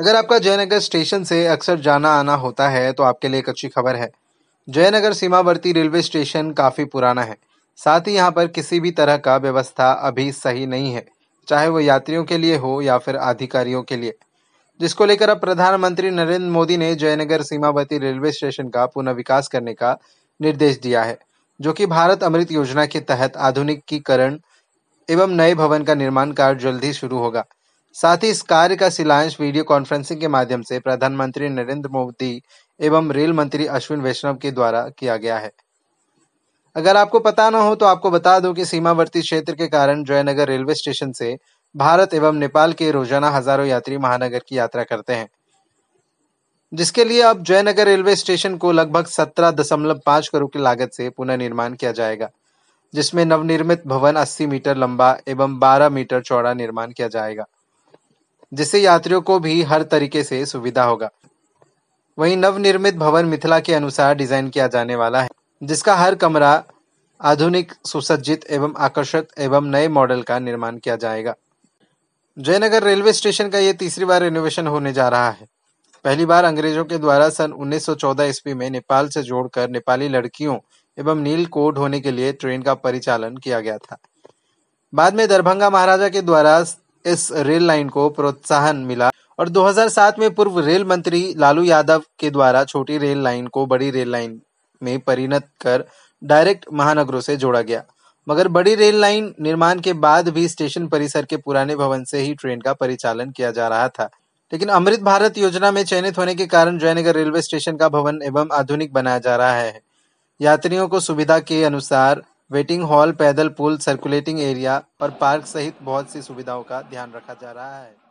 अगर आपका जयनगर स्टेशन से अक्सर जाना आना होता है तो आपके लिए एक अच्छी खबर है जयनगर सीमावर्ती रेलवे स्टेशन काफ़ी पुराना है साथ ही यहाँ पर किसी भी तरह का व्यवस्था अभी सही नहीं है चाहे वो यात्रियों के लिए हो या फिर अधिकारियों के लिए जिसको लेकर अब प्रधानमंत्री नरेंद्र मोदी ने जयनगर सीमावर्ती रेलवे स्टेशन का पुनर्विकास करने का निर्देश दिया है जो कि भारत अमृत योजना के तहत आधुनिकीकरण एवं नए भवन का निर्माण कार्य जल्द ही शुरू होगा साथ ही इस कार्य का शिलान्यास वीडियो कॉन्फ्रेंसिंग के माध्यम से प्रधानमंत्री नरेंद्र मोदी एवं रेल मंत्री अश्विन वैष्णव के द्वारा किया गया है अगर आपको पता ना हो तो आपको बता दूं कि सीमावर्ती क्षेत्र के कारण जयनगर रेलवे स्टेशन से भारत एवं नेपाल के रोजाना हजारों यात्री महानगर की यात्रा करते हैं जिसके लिए अब जयनगर रेलवे स्टेशन को लगभग सत्रह दशमलव पांच करोड़ की लागत से पुनर्निर्माण किया जाएगा जिसमें नवनिर्मित भवन 80 मीटर लंबा एवं 12 मीटर चौड़ा निर्माण किया जाएगा जिससे यात्रियों को भी हर तरीके से सुविधा होगा वहीं नवनिर्मित भवन मिथिला के अनुसार डिजाइन किया जाने वाला है जिसका हर कमरा आधुनिक सुसज्जित एवं आकर्षक एवं नए मॉडल का निर्माण किया जाएगा जयनगर रेलवे स्टेशन का ये तीसरी बार रेनोवेशन होने जा रहा है पहली बार अंग्रेजों के द्वारा सन 1914 ईस्वी में नेपाल से जोड़कर नेपाली लड़कियों एवं नील कोड होने के लिए ट्रेन का परिचालन किया गया था बाद में दरभंगा महाराजा के द्वारा इस रेल लाइन को प्रोत्साहन मिला और 2007 में पूर्व रेल मंत्री लालू यादव के द्वारा छोटी रेल लाइन को बड़ी रेल लाइन में परिणत कर डायरेक्ट महानगरों से जोड़ा गया मगर बड़ी रेल लाइन निर्माण के बाद भी स्टेशन परिसर के पुराने भवन से ही ट्रेन का परिचालन किया जा रहा था लेकिन अमृत भारत योजना में चयनित होने के कारण जयनगर रेलवे स्टेशन का भवन एवं आधुनिक बनाया जा रहा है यात्रियों को सुविधा के अनुसार वेटिंग हॉल पैदल पुल सर्कुलेटिंग एरिया और पार्क सहित बहुत सी सुविधाओं का ध्यान रखा जा रहा है